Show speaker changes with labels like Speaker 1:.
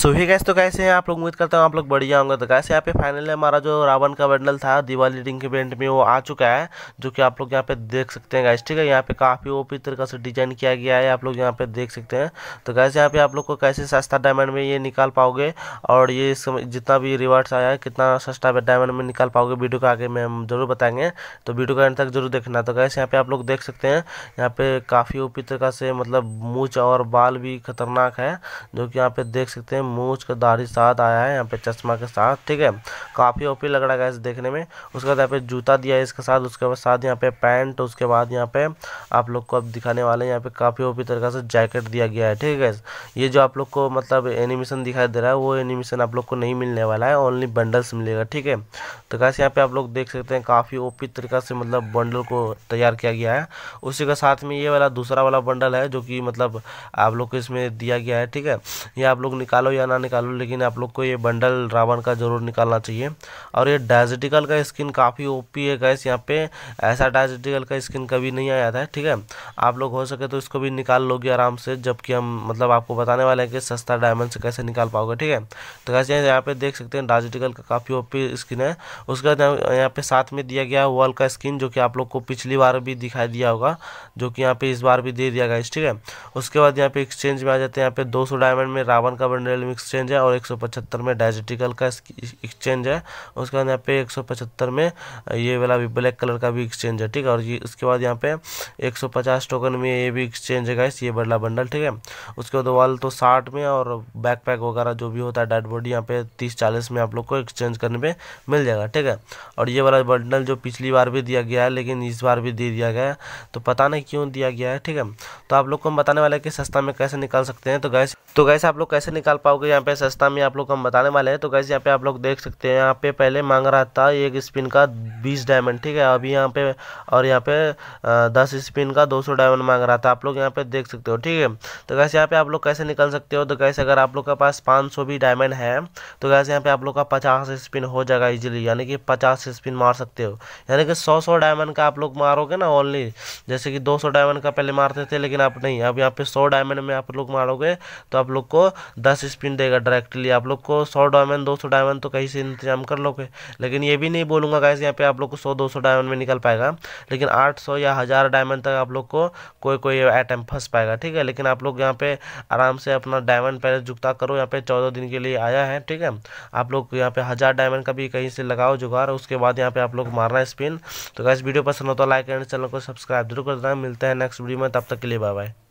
Speaker 1: सो ही gas तो कैसे हैं आप लोग उम्मीद करता हूँ आप लोग बढ़िया होंगे तो कैसे यहाँ पे है हमारा जो रावण का बंडल था दिवाली रिंग इवेंट में वो आ चुका है जो कि आप लोग यहाँ पे देख सकते हैं गैस ठीक है यहाँ पे काफ़ी ओपी तरीका से डिजाइन किया गया है आप लोग यहाँ पे देख सकते हैं तो कैसे यहाँ पे आप लोग को कैसे सस्ता डायमंड में ये निकाल पाओगे और ये जितना भी रिवार्ड्स आया है कितना सस्ता डायमंड में निकाल पाओगे वीडियो का आगे में हम जरूर बताएंगे तो वीडियो का एंड तक जरूर देखना तो कैसे यहाँ पे आप लोग देख सकते हैं यहाँ पे काफ़ी ओपी तरीका से मतलब मूछ और बाल भी खतरनाक है जो कि यहाँ पे देख सकते हैं मूछ का दाढ़ी साथ आया है यहाँ पे चश्मा के साथ ठीक है काफ़ी ओपी लग रहा है इस देखने में उसके बाद यहाँ पे जूता दिया है इसके साथ उसके साथ यहाँ पे पैंट उसके बाद यहाँ पे आप लोग को अब दिखाने वाले हैं यहाँ पे काफ़ी ओपी तरीके से जैकेट दिया गया है ठीक है गैस ये जो आप लोग को मतलब एनिमेशन दिखाई दे रहा है वो एनिमेशन आप लोग को नहीं मिलने वाला है ओनली बंडल्स मिलेगा ठीक है तो गैस यहाँ पर आप लोग देख सकते हैं काफ़ी ओपी तरीका से मतलब बंडल को तैयार किया गया है उसी के साथ में ये वाला दूसरा वाला बंडल है जो कि मतलब आप लोग को इसमें दिया गया है ठीक है ये आप लोग निकालो या ना निकालो लेकिन आप लोग को ये बंडल रावण का जरूर निकालना चाहिए चाहिए और ये डायजेटिकल का स्किन काफ़ी ओपी है गैस यहाँ पे ऐसा डायजेटिकल का स्किन कभी नहीं आया था ठीक है आप लोग हो सके तो इसको भी निकाल लोगे आराम से जबकि हम मतलब आपको बताने वाले हैं कि सस्ता डायमंड से कैसे निकाल पाओगे ठीक है तो कैसे यहाँ पे देख सकते हैं डायजेटिकल का काफ़ी ओपी स्किन है उसके बाद यहाँ पे साथ में दिया गया वॉल का स्किन जो कि आप लोग को पिछली बार भी दिखाई दिया होगा जो कि यहाँ पे इस बार भी दे दिया गया ठीक है उसके बाद यहाँ पे एक्सचेंज में आ जाते हैं यहाँ पे दो डायमंड में रावण का बंडल एक्सचेंज है और एक में डायजेटिकल का एक्सचेंज है उसके बाद यहाँ पे एक में ये वाला भी ब्लैक कलर का भी एक्सचेंज है ठीक है और ये उसके बाद यहाँ पे 150 टोकन में ये भी एक्सचेंज है गाइस ये बड़ला बंडल ठीक है उसके बाद वाल तो साठ में और बैकपैक वगैरह जो भी होता है डेड बॉडी यहाँ पे तीस चालीस में आप लोग को एक्सचेंज करने पर मिल जाएगा ठीक है और ये वाला बंडल जो पिछली बार भी दिया गया है लेकिन इस बार भी दे दिया गया तो पता नहीं क्यों दिया गया है ठीक है तो आप लोग को हम बताने वाले कि सस्ता में कैसे निकाल सकते हैं तो गैस तो गैस आप लोग कैसे निकाल पाओगे यहाँ पे सस्ता में आप लोग हम बताने वाले हैं तो गैस यहाँ पे आप लोग देख सकते हैं यहाँ पे पहले मांग रहा था एक स्पिन का बीस डायमंड ठीक है अभी यहाँ पे और यहाँ पे दस स्पिन का दो सौ डायमंड मांग रहा था आप लोग यहाँ पे देख सकते हो ठीक है तो कैसे यहाँ पे आप लोग कैसे निकल सकते हो तो कैसे अगर आप लोग के पास पाँच भी डायमंड है तो कैसे यहाँ पे आप लोग का पचास स्पिन हो जाएगा ईजिली यानी कि पचास स्पिन मार सकते हो यानी कि सौ सौ डायमंड का आप लोग मारोगे ना ओनली जैसे कि दो डायमंड का पहले मारते थे लेकिन आप नहीं अब यहाँ पे सौ डायमंड में आप लोग मारोगे तो आप लोग को दस स्पिन देगा डायरेक्टली आप लोग को सौ डायमंड दो सौ डायमंड तो कहीं से इंतजाम हम कर लोगे लेकिन ये भी नहीं बोलूँगा गाइस यहाँ पे आप लोग को सौ दो सौ डायमंड में निकल पाएगा लेकिन आठ सौ या हज़ार डायमंड तक आप लोग को कोई कोई आइटम फंस पाएगा ठीक है लेकिन आप लोग यहाँ पे आराम से अपना डायमंड पहले जुगता करो यहाँ पे चौदह दिन के लिए आया है ठीक है आप लोग यहाँ पे हज़ार डायमंड का भी कहीं से लगाओ जुगाड़ उसके बाद यहाँ पे आप लोग मारना स्पिन तो गाइस वीडियो पसंद हो तो लाइक एंड चैनल को सब्सक्राइब जरूर कर देना मिलते हैं नेक्स्ट वीडियो में तब तक के लिए बाय बाय